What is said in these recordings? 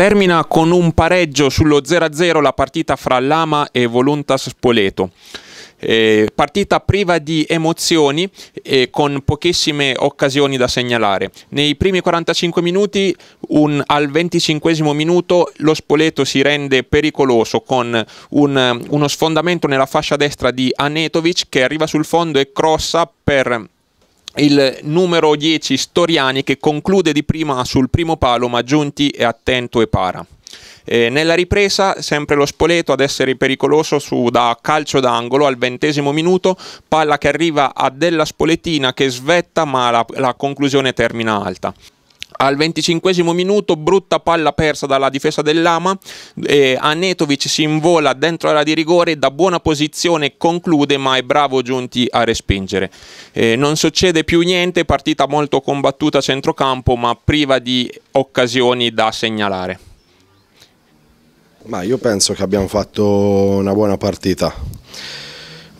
Termina con un pareggio sullo 0-0 la partita fra Lama e Voluntas Spoleto. Eh, partita priva di emozioni e eh, con pochissime occasioni da segnalare. Nei primi 45 minuti, un, al 25 minuto, lo Spoleto si rende pericoloso con un, uno sfondamento nella fascia destra di Anetovic che arriva sul fondo e crossa per il numero 10 Storiani che conclude di prima sul primo palo ma Giunti è attento e para. Eh, nella ripresa sempre lo Spoleto ad essere pericoloso su, da calcio d'angolo al ventesimo minuto, palla che arriva a della Spoletina che svetta ma la, la conclusione termina alta. Al 25 minuto, brutta palla persa dalla difesa dell'Ama, eh, Anetovic si invola dentro l'area di rigore, da buona posizione conclude, ma è bravo Giunti a respingere. Eh, non succede più niente, partita molto combattuta a centrocampo, ma priva di occasioni da segnalare. Ma io penso che abbiamo fatto una buona partita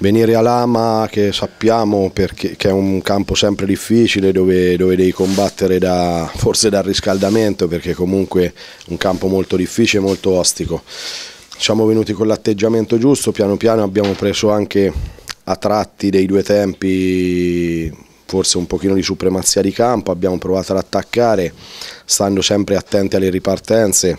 venire a Lama che sappiamo perché, che è un campo sempre difficile dove, dove devi combattere da, forse dal riscaldamento perché comunque è un campo molto difficile, molto ostico. Siamo venuti con l'atteggiamento giusto, piano piano abbiamo preso anche a tratti dei due tempi forse un pochino di supremazia di campo, abbiamo provato ad attaccare stando sempre attenti alle ripartenze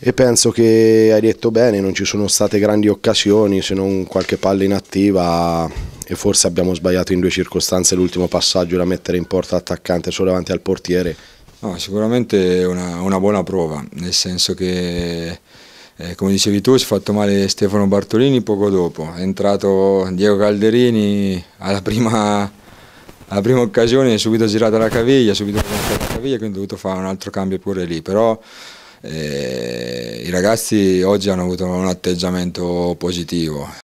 e penso che hai detto bene, non ci sono state grandi occasioni se non qualche palla inattiva e forse abbiamo sbagliato in due circostanze l'ultimo passaggio da mettere in porta attaccante solo davanti al portiere. No, sicuramente una, una, buona prova, nel senso che eh, come dicevi tu si è fatto male Stefano Bartolini poco dopo, è entrato Diego Calderini alla prima, alla prima occasione, subito girata la caviglia, subito la caviglia, quindi ho dovuto fare un altro cambio pure lì, però eh, I ragazzi oggi hanno avuto un atteggiamento positivo,